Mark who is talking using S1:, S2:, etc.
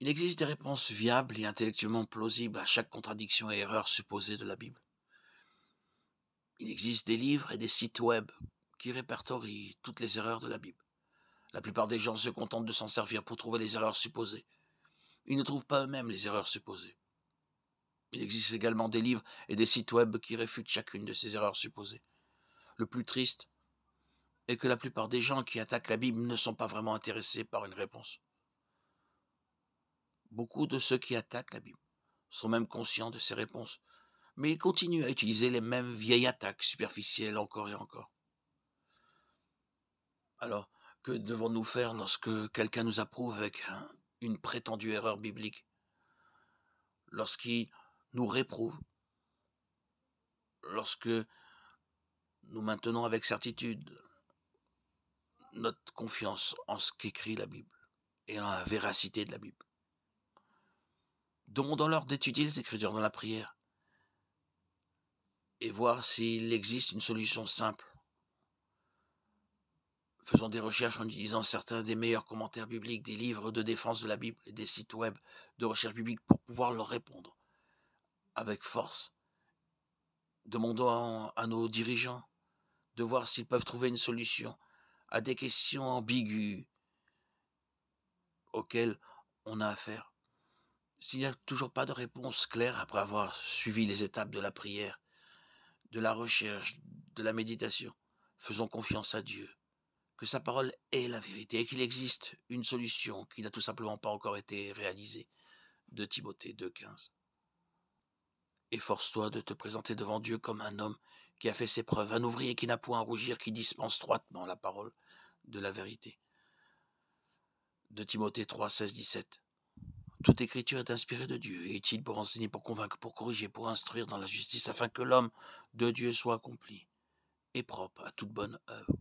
S1: Il existe des réponses viables et intellectuellement plausibles à chaque contradiction et erreur supposée de la Bible. Il existe des livres et des sites web qui répertorient toutes les erreurs de la Bible. La plupart des gens se contentent de s'en servir pour trouver les erreurs supposées. Ils ne trouvent pas eux-mêmes les erreurs supposées. Il existe également des livres et des sites web qui réfutent chacune de ces erreurs supposées. Le plus triste est que la plupart des gens qui attaquent la Bible ne sont pas vraiment intéressés par une réponse. Beaucoup de ceux qui attaquent la Bible sont même conscients de ces réponses, mais ils continuent à utiliser les mêmes vieilles attaques superficielles encore et encore. Alors, que devons-nous faire lorsque quelqu'un nous approuve avec une prétendue erreur biblique Lorsqu'il nous réprouve Lorsque nous maintenons avec certitude notre confiance en ce qu'écrit la Bible et en la véracité de la Bible Demandons-leur d'étudier les Écritures dans la prière et voir s'il existe une solution simple. Faisons des recherches en utilisant certains des meilleurs commentaires bibliques, des livres de défense de la Bible et des sites web de recherche biblique pour pouvoir leur répondre avec force. Demandons à nos dirigeants de voir s'ils peuvent trouver une solution à des questions ambiguës auxquelles on a affaire s'il n'y a toujours pas de réponse claire après avoir suivi les étapes de la prière, de la recherche, de la méditation, faisons confiance à Dieu, que sa parole est la vérité et qu'il existe une solution qui n'a tout simplement pas encore été réalisée. De Timothée 2.15. Efforce-toi de te présenter devant Dieu comme un homme qui a fait ses preuves, un ouvrier qui n'a point à rougir, qui dispense droitement la parole de la vérité. De Timothée 3, 17. Toute écriture est inspirée de Dieu et utile pour enseigner, pour convaincre, pour corriger, pour instruire dans la justice, afin que l'homme de Dieu soit accompli et propre à toute bonne œuvre.